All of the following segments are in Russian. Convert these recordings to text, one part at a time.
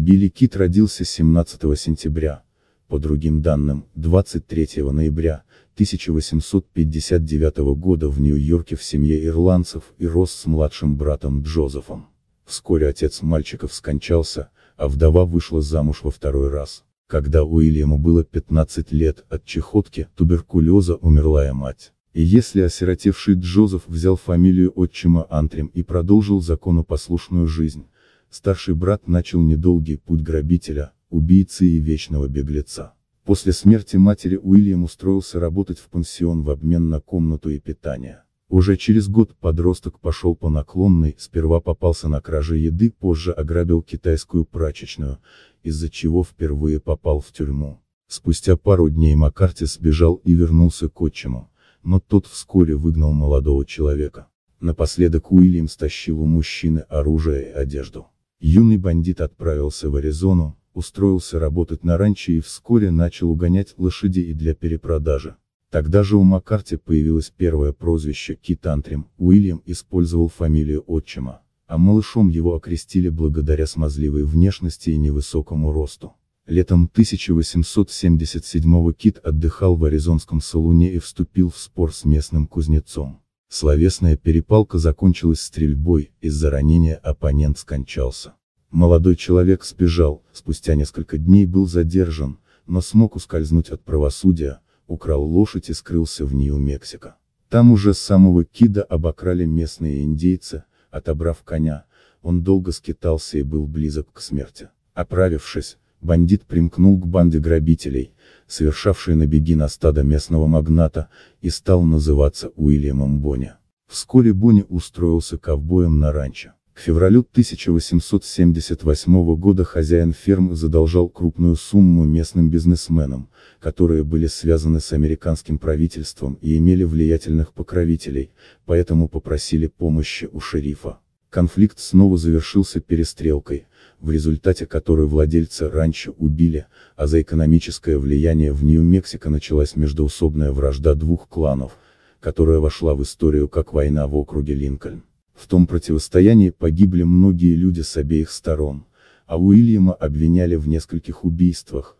Билли Кит родился 17 сентября, по другим данным, 23 ноября 1859 года в Нью-Йорке в семье ирландцев и рос с младшим братом Джозефом. Вскоре отец мальчиков скончался, а вдова вышла замуж во второй раз. Когда Уильяму было 15 лет, от чехотки, туберкулеза умерла и мать. И если осиротевший Джозеф взял фамилию отчима Антрим и продолжил законопослушную жизнь, старший брат начал недолгий путь грабителя, убийцы и вечного беглеца. После смерти матери Уильям устроился работать в пансион в обмен на комнату и питание. Уже через год подросток пошел по наклонной, сперва попался на краже еды, позже ограбил китайскую прачечную, из-за чего впервые попал в тюрьму. Спустя пару дней Маккарти сбежал и вернулся к отчиму, но тот вскоре выгнал молодого человека. Напоследок Уильям стащил у мужчины оружие и одежду. Юный бандит отправился в Аризону, устроился работать на ранчо и вскоре начал угонять лошади и для перепродажи. Тогда же у Маккарти появилось первое прозвище Кит Антрим, Уильям использовал фамилию отчима, а малышом его окрестили благодаря смазливой внешности и невысокому росту. Летом 1877 Кит отдыхал в аризонском салуне и вступил в спор с местным кузнецом. Словесная перепалка закончилась стрельбой, из-за ранения оппонент скончался. Молодой человек сбежал, спустя несколько дней был задержан, но смог ускользнуть от правосудия, украл лошадь и скрылся в Нью-Мексико. Там уже с самого Кида обокрали местные индейцы, отобрав коня, он долго скитался и был близок к смерти. Оправившись, бандит примкнул к банде грабителей, совершавшей набеги на стадо местного магната, и стал называться Уильямом Бонни. Вскоре Бонни устроился ковбоем на ранчо. К февралю 1878 года хозяин фермы задолжал крупную сумму местным бизнесменам, которые были связаны с американским правительством и имели влиятельных покровителей, поэтому попросили помощи у шерифа. Конфликт снова завершился перестрелкой, в результате которой владельца ранчо убили, а за экономическое влияние в Нью-Мексико началась междоусобная вражда двух кланов, которая вошла в историю как война в округе Линкольн. В том противостоянии погибли многие люди с обеих сторон, а Уильяма обвиняли в нескольких убийствах.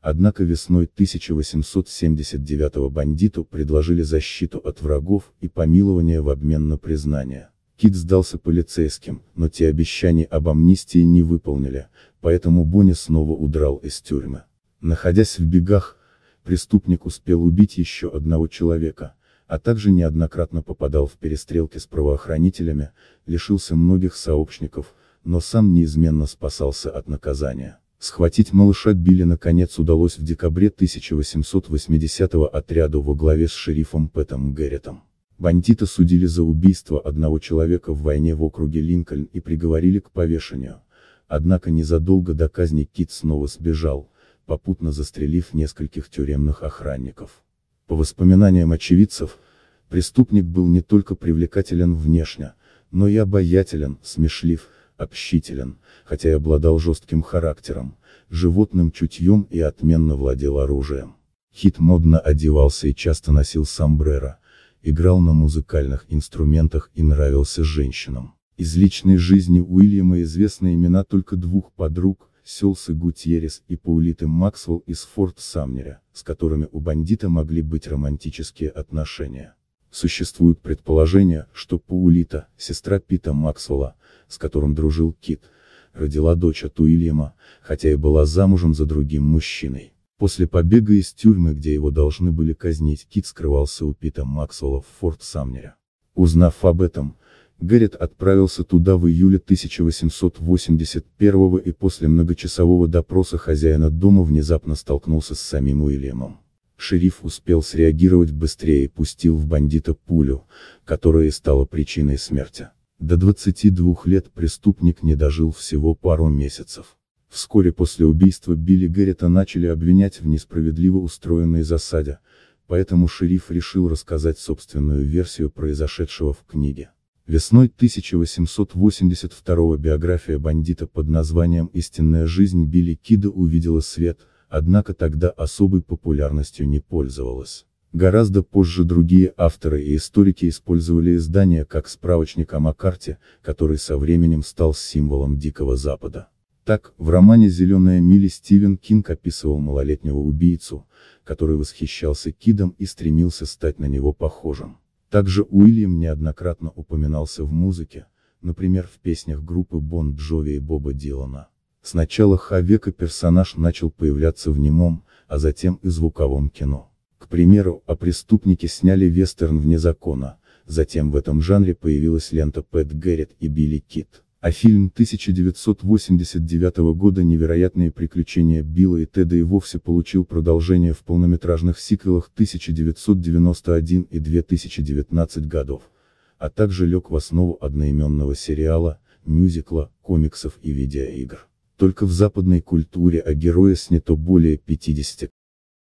Однако весной 1879 бандиту предложили защиту от врагов и помилование в обмен на признание. Кит сдался полицейским, но те обещания об амнистии не выполнили, поэтому Бонни снова удрал из тюрьмы. Находясь в бегах, преступник успел убить еще одного человека, а также неоднократно попадал в перестрелки с правоохранителями, лишился многих сообщников, но сам неизменно спасался от наказания. Схватить малыша Билли наконец удалось в декабре 1880-го отряду во главе с шерифом Пэтом Гэрритом. Бандита судили за убийство одного человека в войне в округе Линкольн и приговорили к повешению. Однако незадолго до казни Кит снова сбежал, попутно застрелив нескольких тюремных охранников. По воспоминаниям очевидцев, преступник был не только привлекателен внешне, но и обаятелен, смешлив, общителен, хотя и обладал жестким характером, животным чутьем и отменно владел оружием. Хит модно одевался и часто носил сомбреро, играл на музыкальных инструментах и нравился женщинам. Из личной жизни Уильяма известны имена только двух подруг, Селсы Гутьеррис и Паулиты Максвелл из Форт Самнера, с которыми у бандита могли быть романтические отношения. Существуют предположения, что Паулита, сестра Пита Максвелла, с которым дружил Кит, родила дочь от Уильяма, хотя и была замужем за другим мужчиной. После побега из тюрьмы, где его должны были казнить, Кит скрывался у Пита Максвелла в Форт Самнере. Узнав об этом, Гэррит отправился туда в июле 1881 и после многочасового допроса хозяина дома внезапно столкнулся с самим Уильямом. Шериф успел среагировать быстрее и пустил в бандита пулю, которая и стала причиной смерти. До 22 лет преступник не дожил всего пару месяцев. Вскоре после убийства Билли Гэррита начали обвинять в несправедливо устроенной засаде, поэтому шериф решил рассказать собственную версию произошедшего в книге. Весной 1882 биография бандита под названием «Истинная жизнь Билли Кида» увидела свет, однако тогда особой популярностью не пользовалась. Гораздо позже другие авторы и историки использовали издание как справочник о Маккарте, который со временем стал символом Дикого Запада. Так, в романе «Зеленая Мили Стивен Кинг описывал малолетнего убийцу, который восхищался Кидом и стремился стать на него похожим. Также Уильям неоднократно упоминался в музыке, например в песнях группы Бон Джови и Боба Дилана. С начала Ха-века персонаж начал появляться в немом, а затем и звуковом кино. К примеру, о преступнике сняли вестерн вне закона, затем в этом жанре появилась лента Пэт Гэррит и Билли Кит а фильм 1989 года «Невероятные приключения Билла и Теда» и вовсе получил продолжение в полнометражных сиквелах 1991 и 2019 годов, а также лег в основу одноименного сериала, мюзикла, комиксов и видеоигр. Только в западной культуре о а герое снято более 50